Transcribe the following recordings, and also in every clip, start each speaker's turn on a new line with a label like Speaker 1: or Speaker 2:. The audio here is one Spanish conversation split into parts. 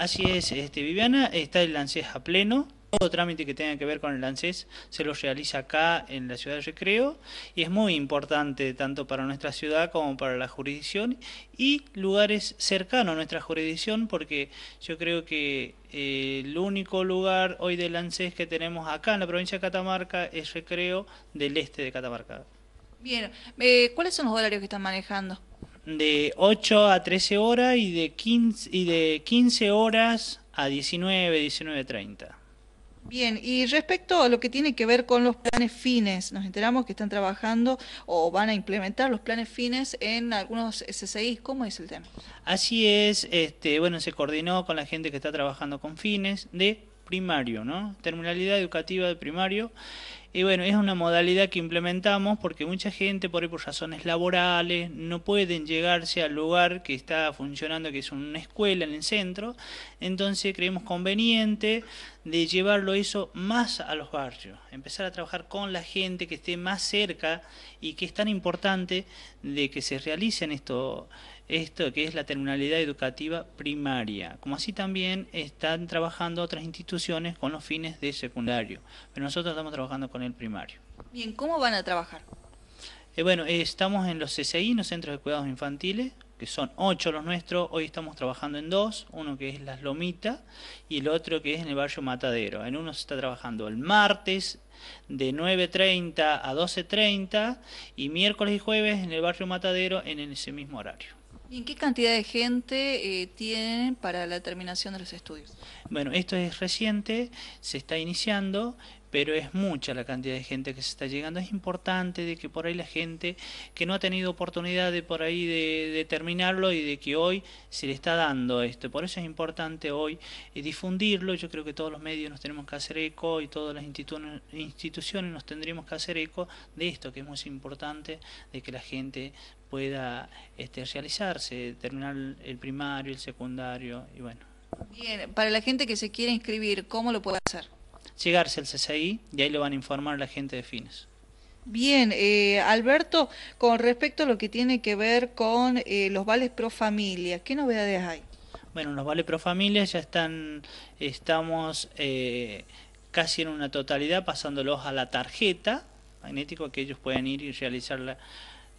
Speaker 1: Así es, este, Viviana, está el ANSES a pleno. Todo trámite que tenga que ver con el ANSES se lo realiza acá en la ciudad de Recreo y es muy importante tanto para nuestra ciudad como para la jurisdicción y lugares cercanos a nuestra jurisdicción porque yo creo que eh, el único lugar hoy de ANSES que tenemos acá en la provincia de Catamarca es Recreo del este de Catamarca.
Speaker 2: Bien, eh, ¿cuáles son los horarios que están manejando?
Speaker 1: de 8 a 13 horas y de 15, y de 15 horas a 19, 19.30.
Speaker 2: Bien, y respecto a lo que tiene que ver con los planes fines, nos enteramos que están trabajando o van a implementar los planes fines en algunos SCI, ¿cómo es el tema?
Speaker 1: Así es, este, bueno, se coordinó con la gente que está trabajando con fines de primario, ¿no? Terminalidad educativa de primario. Y bueno, es una modalidad que implementamos porque mucha gente, por por razones laborales, no pueden llegarse al lugar que está funcionando, que es una escuela en el centro. Entonces creemos conveniente de llevarlo eso más a los barrios, empezar a trabajar con la gente que esté más cerca y que es tan importante de que se realicen estos esto que es la terminalidad educativa primaria, como así también están trabajando otras instituciones con los fines de secundario, pero nosotros estamos trabajando con el primario.
Speaker 2: Bien, ¿cómo van a trabajar?
Speaker 1: Eh, bueno, eh, estamos en los CCI, los Centros de Cuidados Infantiles, que son ocho los nuestros, hoy estamos trabajando en dos, uno que es Las Lomitas y el otro que es en el barrio Matadero. En uno se está trabajando el martes de 9.30 a 12.30 y miércoles y jueves en el barrio Matadero en ese mismo horario.
Speaker 2: ¿Y en qué cantidad de gente eh, tienen para la terminación de los estudios?
Speaker 1: Bueno, esto es reciente, se está iniciando, pero es mucha la cantidad de gente que se está llegando. Es importante de que por ahí la gente que no ha tenido oportunidad de por ahí de, terminarlo y de que hoy se le está dando esto. Por eso es importante hoy eh, difundirlo. Yo creo que todos los medios nos tenemos que hacer eco y todas las instituciones nos tendríamos que hacer eco de esto, que es muy importante de que la gente pueda este, realizarse, terminar el primario, el secundario y bueno.
Speaker 2: Bien, para la gente que se quiere inscribir, ¿cómo lo puede hacer?
Speaker 1: llegarse al CCI y ahí lo van a informar la gente de Fines.
Speaker 2: Bien, eh, Alberto, con respecto a lo que tiene que ver con eh, los vales pro familia, ¿qué novedades hay?
Speaker 1: Bueno, los vales pro familia ya están, estamos eh, casi en una totalidad pasándolos a la tarjeta magnético que ellos pueden ir y realizar la,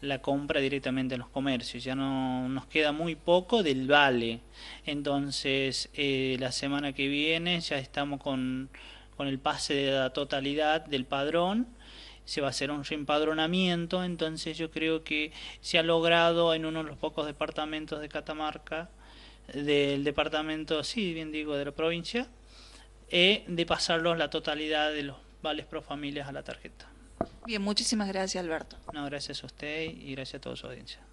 Speaker 1: la compra directamente en los comercios. Ya no nos queda muy poco del vale. Entonces, la semana que viene ya estamos con con el pase de la totalidad del padrón se va a hacer un reempadronamiento, entonces yo creo que se ha logrado en uno de los pocos departamentos de Catamarca, del departamento, sí, bien digo, de la provincia, eh, de pasarlos la totalidad de los vales pro familias a la tarjeta. Bien, muchísimas gracias Alberto. No, gracias a usted y gracias a toda su audiencia.